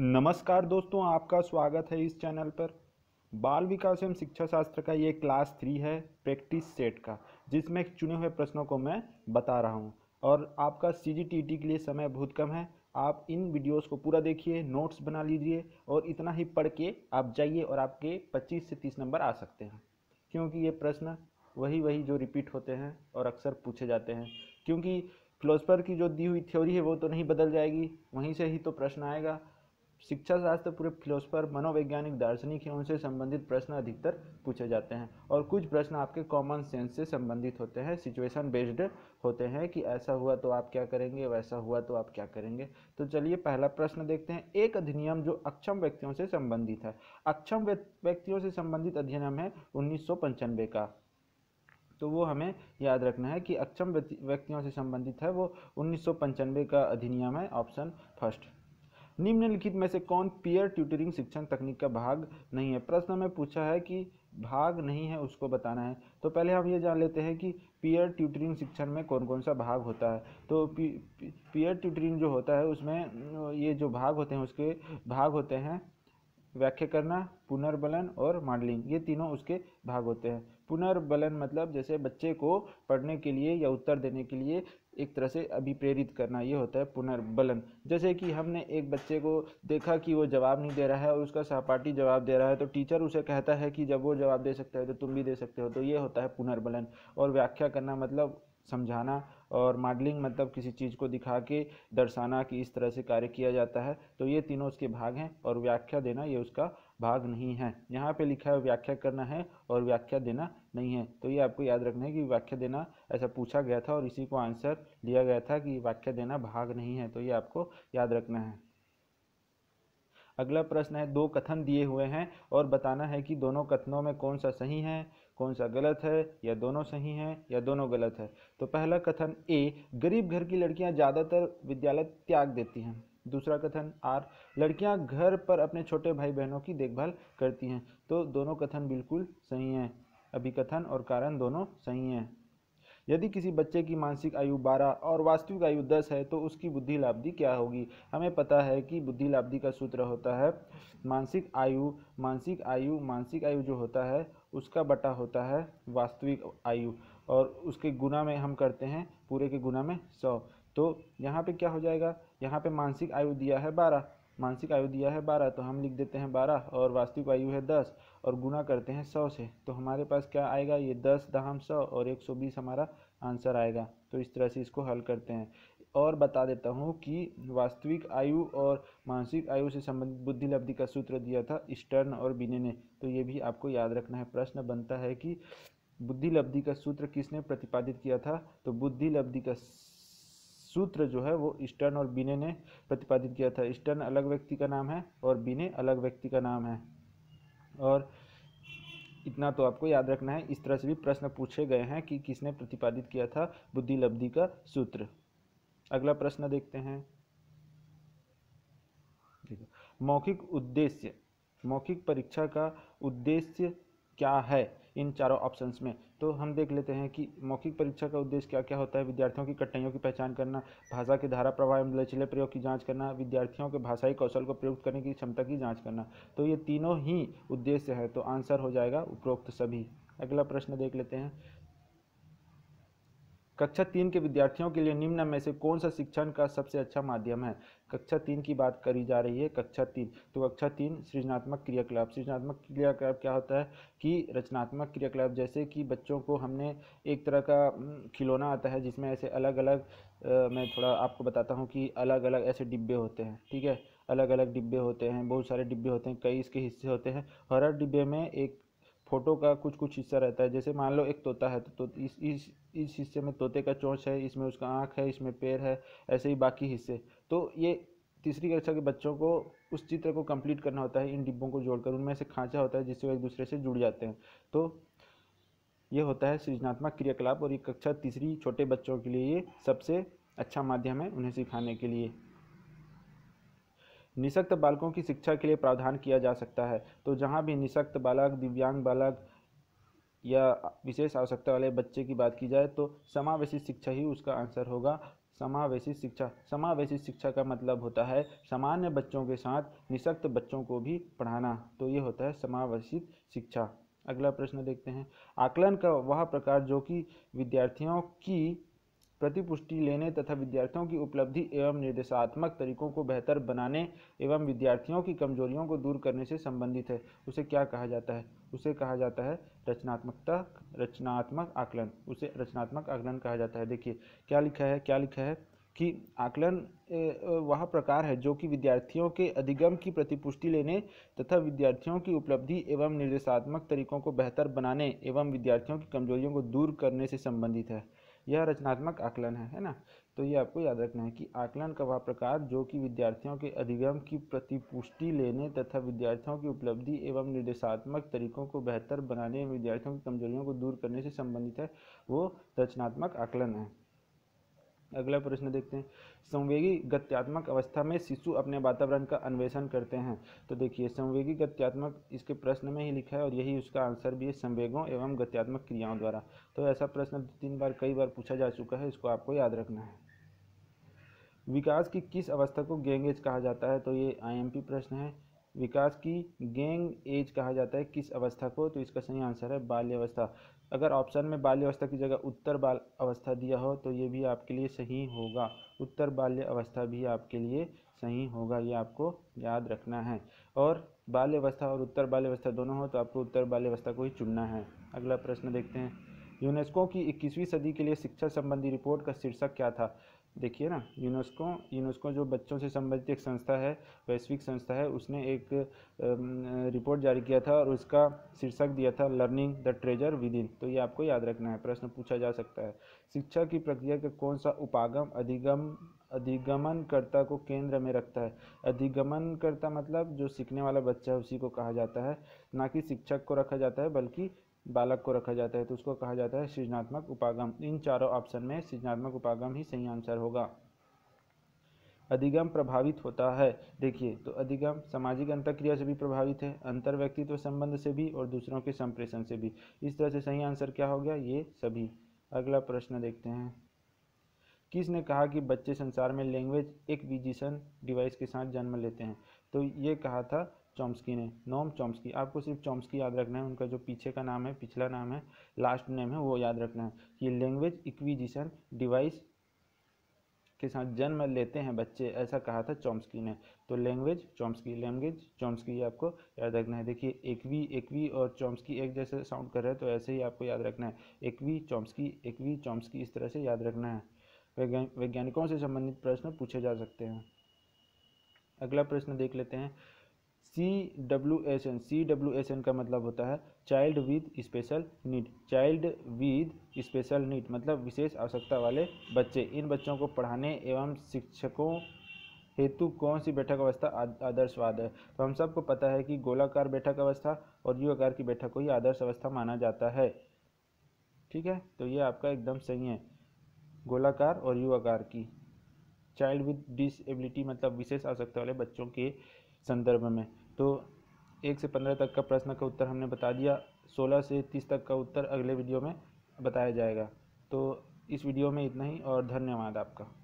नमस्कार दोस्तों आपका स्वागत है इस चैनल पर बाल विकास एवं शिक्षा शास्त्र का ये क्लास थ्री है प्रैक्टिस सेट का जिसमें चुने हुए प्रश्नों को मैं बता रहा हूँ और आपका सी जी टी के लिए समय बहुत कम है आप इन वीडियोस को पूरा देखिए नोट्स बना लीजिए और इतना ही पढ़ के आप जाइए और आपके पच्चीस से तीस नंबर आ सकते हैं क्योंकि ये प्रश्न वही वही जो रिपीट होते हैं और अक्सर पूछे जाते हैं क्योंकि फिलोसफर की जो दी हुई थ्योरी है वो तो नहीं बदल जाएगी वहीं से ही तो प्रश्न आएगा शिक्षा शास्त्र पूरे फिलोसफर मनोवैज्ञानिक दार्शनिक हैं उनसे संबंधित प्रश्न अधिकतर पूछे जाते हैं और कुछ प्रश्न आपके कॉमन सेंस से संबंधित होते हैं सिचुएशन बेस्ड होते हैं कि ऐसा हुआ तो आप क्या करेंगे वैसा हुआ तो आप क्या करेंगे तो चलिए पहला प्रश्न देखते हैं एक अधिनियम जो अक्षम व्यक्तियों से संबंधित है अक्षम व्यक्तियों से संबंधित अधिनियम है उन्नीस का तो वो हमें याद रखना है कि अक्षम व्यक्तियों से संबंधित है वो उन्नीस का अधिनियम है ऑप्शन फर्स्ट निम्नलिखित में से कौन पीयर ट्यूटरिंग शिक्षण तकनीक का भाग नहीं है प्रश्न में पूछा है कि भाग नहीं है उसको बताना है तो पहले हम ये जान लेते हैं कि पीयर ट्यूटरिंग शिक्षण में कौन कौन सा भाग होता है तो पीयर ट्यूटरिंग जो होता है उसमें ये जो भाग होते हैं उसके भाग होते हैं व्याख्या करना पुनर्बलन और मॉडलिंग ये तीनों उसके भाग होते हैं पुनर्बलन मतलब जैसे बच्चे को पढ़ने के लिए या उत्तर देने के लिए एक तरह से अभिप्रेरित करना ये होता है पुनर्बलन जैसे कि हमने एक बच्चे को देखा कि वो जवाब नहीं दे रहा है और उसका सहपाठी जवाब दे रहा है तो टीचर उसे कहता है कि जब वो जवाब दे सकता है तो तुम भी दे सकते हो तो ये होता है पुनर्बलन और व्याख्या करना मतलब समझाना और मॉडलिंग मतलब किसी चीज़ को दिखा के दर्शाना कि इस तरह से कार्य किया जाता है तो ये तीनों उसके भाग हैं और व्याख्या देना ये उसका भाग नहीं है यहाँ पे लिखा है व्याख्या करना है और व्याख्या देना नहीं है तो ये आपको याद रखना है कि व्याख्या देना ऐसा पूछा गया था और इसी को आंसर लिया गया था कि व्याख्या देना भाग नहीं है तो ये आपको याद रखना है अगला प्रश्न है दो कथन दिए हुए हैं और बताना है कि दोनों कथनों में कौन सा सही है कौन सा गलत है या दोनों सही हैं या दोनों गलत है तो पहला कथन ए गरीब घर की लड़कियां ज़्यादातर विद्यालय त्याग देती हैं दूसरा कथन आर लड़कियां घर पर अपने छोटे भाई बहनों की देखभाल करती हैं तो दोनों कथन बिल्कुल सही हैं अभी कथन और कारण दोनों सही हैं यदि किसी बच्चे की मानसिक आयु 12 और वास्तविक आयु 10 है तो उसकी बुद्धि लाब्धि क्या होगी हमें पता है कि बुद्धि लाब्धि का सूत्र होता है मानसिक आयु मानसिक आयु मानसिक आयु जो होता है उसका बटा होता है वास्तविक आयु और उसके गुना में हम करते हैं पूरे के गुना में सौ तो यहाँ पे क्या हो जाएगा यहाँ पे मानसिक आयु दिया है बारह मानसिक आयु दिया है बारह तो हम लिख देते हैं बारह और वास्तविक आयु है दस और गुना करते हैं सौ से तो हमारे पास क्या आएगा ये दस दहम सौ और एक सौ बीस हमारा आंसर आएगा तो इस तरह से इसको हल करते हैं और बता देता हूँ कि वास्तविक आयु और मानसिक आयु से संबंधित बुद्धि लब्धि का सूत्र दिया था स्टर्न और बिने ने तो ये भी आपको याद रखना है प्रश्न बनता है कि बुद्धि लब्धि का सूत्र किसने प्रतिपादित किया था तो बुद्धि लब्धि का सूत्र जो है वो स्टर्न और बीने ने प्रतिपादित किया था स्टर्न अलग व्यक्ति का नाम है और बीने अलग व्यक्ति का नाम है और इतना तो आपको याद रखना है इस तरह से भी प्रश्न पूछे गए हैं कि किसने प्रतिपादित किया था बुद्धि लब्धि का सूत्र अगला प्रश्न देखते हैं मौखिक उद्देश्य मौखिक परीक्षा का उद्देश्य क्या है इन चारों ऑप्शंस में तो हम देख लेते हैं कि मौखिक परीक्षा का उद्देश्य क्या क्या होता है विद्यार्थियों की कठिनाइयों की पहचान करना भाषा के धारा प्रवाह एवं लचीले प्रयोग की जाँच करना विद्यार्थियों के भाषाई कौशल को प्रयुक्त करने की क्षमता की जाँच करना तो ये तीनों ही उद्देश्य है तो आंसर हो जाएगा उपरोक्त सभी अगला प्रश्न देख लेते हैं कक्षा तीन के विद्यार्थियों के लिए निम्न में से कौन सा शिक्षण का सबसे अच्छा माध्यम है कक्षा तीन की बात करी जा रही है कक्षा तीन तो कक्षा तीन सृजनात्मक क्रियाकलाप सृजनात्मक क्रियाकलाप क्या होता है कि रचनात्मक क्रियाकलाप जैसे कि बच्चों को हमने एक तरह का खिलौना आता है जिसमें ऐसे अलग अलग मैं थोड़ा आपको बताता हूँ कि अलग अलग ऐसे डिब्बे होते हैं ठीक है अलग अलग डिब्बे होते हैं बहुत सारे डिब्बे होते हैं कई इसके हिस्से होते हैं और हर डिब्बे में एक फ़ोटो का कुछ कुछ हिस्सा रहता है जैसे मान लो एक तोता है तो, तो इस इस इस हिस्से में तोते का चोंच है इसमें उसका आँख है इसमें पैर है ऐसे ही बाकी हिस्से तो ये तीसरी कक्षा के बच्चों को उस चित्र को कंप्लीट करना होता है इन डिब्बों को जोड़कर उनमें से खांचा होता है जिससे वो एक दूसरे से जुड़ जाते हैं तो ये होता है सृजनात्मक क्रियाकलाप और ये कक्षा तीसरी छोटे बच्चों के लिए ये सबसे अच्छा माध्यम है उन्हें सिखाने के लिए निशक्त बालकों की शिक्षा के लिए प्रावधान किया जा सकता है तो जहाँ भी निशक्त बालक दिव्यांग बालक या विशेष आवश्यकता वाले बच्चे की बात की जाए तो समावेशी शिक्षा ही उसका आंसर होगा समावेशी शिक्षा समावेशी शिक्षा का मतलब होता है सामान्य बच्चों के साथ निशक्त बच्चों को भी पढ़ाना तो ये होता है समावेशित शिक्षा अगला प्रश्न देखते हैं आकलन का वह प्रकार जो कि विद्यार्थियों की प्रतिपुष्टि लेने तथा विद्यार्थियों की उपलब्धि एवं निर्देशात्मक तरीकों को बेहतर बनाने एवं विद्यार्थियों की कमजोरियों को दूर करने से संबंधित है उसे क्या कहा जाता है उसे कहा जाता है रचनात्मकता रचनात्मक आकलन उसे रचनात्मक आकलन कहा जाता है देखिए क्या लिखा है क्या लिखा है कि आकलन वह प्रकार है जो कि विद्यार्थियों के अधिगम की प्रतिपुष्टि लेने तथा विद्यार्थियों की उपलब्धि एवं निर्देशात्मक तरीकों को बेहतर बनाने एवं विद्यार्थियों की कमजोरियों को दूर करने से संबंधित है यह रचनात्मक आकलन है है ना तो ये आपको याद रखना है कि आकलन का वह प्रकार जो कि विद्यार्थियों के अधिगम की प्रतिपुष्टि लेने तथा विद्यार्थियों की उपलब्धि एवं निर्देशात्मक तरीकों को बेहतर बनाने एवं विद्यार्थियों की कमजोरियों को दूर करने से संबंधित है वो रचनात्मक आकलन है अगला प्रश्न देखते हैं संवेगी गत्यात्मक अवस्था में शिशु अपने वातावरण का अन्वेषण करते हैं तो देखिए संवेगी गत्यात्मक इसके प्रश्न में ही लिखा है और यही उसका आंसर भी है संवेगों एवं गत्यात्मक क्रियाओं द्वारा तो ऐसा प्रश्न तीन बार कई बार पूछा जा चुका है इसको आपको याद रखना है विकास की किस अवस्था को गेंग एज कहा जाता है तो ये आई प्रश्न है विकास की गेंग एज कहा जाता है किस अवस्था को तो इसका सही आंसर है बाल्य अवस्था अगर ऑप्शन में बाल्य अवस्था की जगह उत्तर बाल अवस्था दिया हो तो ये भी आपके लिए सही होगा उत्तर बाल्य अवस्था भी आपके लिए सही होगा ये आपको याद रखना है और बाल्य अवस्था और उत्तर बाल्य अवस्था दोनों हो तो आपको उत्तर बाल्य अवस्था को ही चुनना है अगला प्रश्न देखते हैं यूनेस्को की इक्कीसवीं सदी के लिए शिक्षा संबंधी रिपोर्ट का शीर्षक क्या था देखिए ना यूनेस्को यूनेस्को जो बच्चों से संबंधित एक संस्था है वैश्विक संस्था है उसने एक रिपोर्ट जारी किया था और उसका शीर्षक दिया था learning the treasure within तो ये आपको याद रखना है प्रश्न पूछा जा सकता है शिक्षा की प्रक्रिया का कौन सा उपागम अधिगम अधिगमनकर्ता को केंद्र में रखता है अधिगमनकर्ता मतलब जो सीखने वाला बच्चा है उसी को कहा जाता है ना कि शिक्षक को रखा जाता है बल्कि बालक को रखा जाता है तो उसको कहा जाता है सृजनात्मक उपागम इन चारों ऑप्शन में सृजनात्मक उपागम ही सही आंसर होगा अधिगम प्रभावित होता है देखिए तो अधिगम सामाजिक अंतक्रिया से भी प्रभावित है अंतर व्यक्तित्व संबंध से भी और दूसरों के संप्रेषण से भी इस तरह से सही आंसर क्या हो गया ये सभी अगला प्रश्न देखते हैं किसने कहा कि बच्चे संसार में लैंग्वेज एक विजिशन डिवाइस के साथ जन्म लेते हैं तो ये कहा था चॉम्स्की ने नोम चॉम्स्की आपको सिर्फ चॉम्स्की याद रखना है उनका जो पीछे का नाम है पिछला नाम है लास्ट नेम है वो याद रखना है कि लैंग्वेज इक्विजिशन डिवाइस के साथ जन्म लेते हैं बच्चे ऐसा कहा था चॉम्स्की ने तो लैंग्वेज चॉम्स्की लैंग्वेज चॉम्स्की आपको याद रखना है देखिए एकवी एकवी और चॉम्स्की एक जैसे साउंड कर रहे हैं तो ऐसे ही आपको याद रखना है एकवी चॉम्स्की एकवी चॉम्स्की इस तरह से याद रखना है वैज्ञानिकों से संबंधित प्रश्न पूछे जा सकते हैं अगला प्रश्न देख लेते हैं C W S N C W S N का मतलब होता है child with special need child with special need मतलब विशेष आवश्यकता वाले बच्चे इन बच्चों को पढ़ाने एवं शिक्षकों हेतु कौन सी बैठक अवस्था आदर्शवाद है तो हम सबको पता है कि गोलाकार बैठक अवस्था और यू आकार की बैठक को ही आदर्श अवस्था माना जाता है ठीक है तो ये आपका एकदम सही है गोलाकार और यू आकार की चाइल्ड विद डिसेबिलिटी मतलब विशेष आवश्यकता वाले बच्चों के संदर्भ में तो एक से पंद्रह तक का प्रश्न का उत्तर हमने बता दिया सोलह से तीस तक का उत्तर अगले वीडियो में बताया जाएगा तो इस वीडियो में इतना ही और धन्यवाद आपका